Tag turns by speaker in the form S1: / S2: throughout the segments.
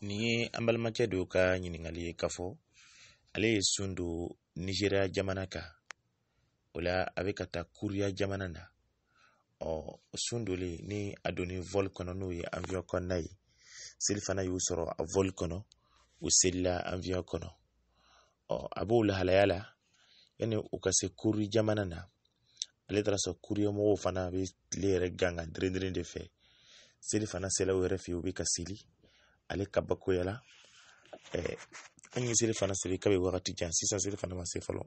S1: ni ye an balimakɛ do ka ɲininkali ye k'a ale ye sun don nizeriya jamana ka o la a bɛ ka ta kuriya jamana na ɔ sun dolen ni a donni vɔli kɔnɔ n'o ye anfiyɔn kɔnɔna ye seli fana y'u sɔrɔ a vɔli kɔnɔ u selila anfiyɔn kɔnɔ ɔ a b'o lahalaya la yanni u ka se kuri jamana na ale taara sɔrɔ kuriya fana bɛ tile yɛrɛ gan kan dɛrɛdɛrɛ de fɛ seli fana sela u yɛrɛ fɛ u bɛ ka seli ale ka bakoya la eh, an ye seli fana seli kabi wagati jan sisan seli fana ma se fɔlɔ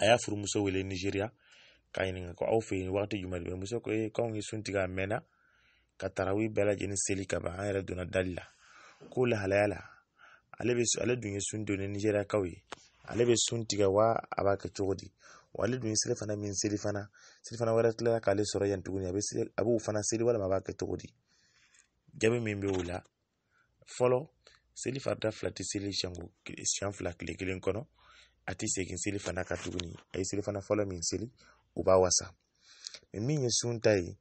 S1: a y'a furumuso wele nigeriya k'a ɲininka ko aw fɛ wagati jumɛn de muso ko ee ye sun tigɛ ka tarawi bɛɛ lajɛlen seli ka ban an yɛrɛ donna dali la ko lahalaya la ale bɛ ale dun ye sun don ni nigeriyakaw ye ale bɛ sun tigɛ wa a b'a kɛ cogo di wa dun ye seli fana min seli fana seli fana wɛrɛ tilala k'ale sɔrɔ yan tuguni a bɛ a b'o fana seli walima a b'a kɛ cogo di jaabi min bɛ o la fɔlɔ seli farida fila tɛ seli siɲɛ siɲɛ fila tile kelen kɔnɔ a tɛ segin seli fana kan tuguni a ye seli fana fɔlɔ min seli o b'a wasa min ye sun ta ye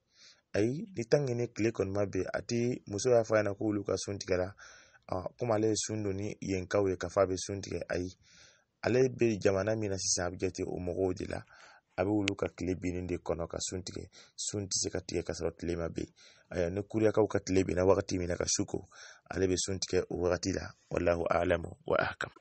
S1: ayi ni tan ni tile kɔni ma bɛn a tɛ muso y'a fɔ a ɲɛna k'olu ka sun tigɛra komi ale ye sun don ni yenkaw ye k'a fɔ a bɛ sun tigɛ ayi ale bɛ jamana min na sisan a bɛ jate o mɔgɔw de la abe'olu ka tile binnen de kɔnɔ ka sun tigɛ sun tɛ se ka tigɛ ka sɔrɔ tile ma be aya ni kuruyakaw ka tile bina wagati min na ka su ale be sun tigɛ o wagati la wallahu alamu wa ahkamu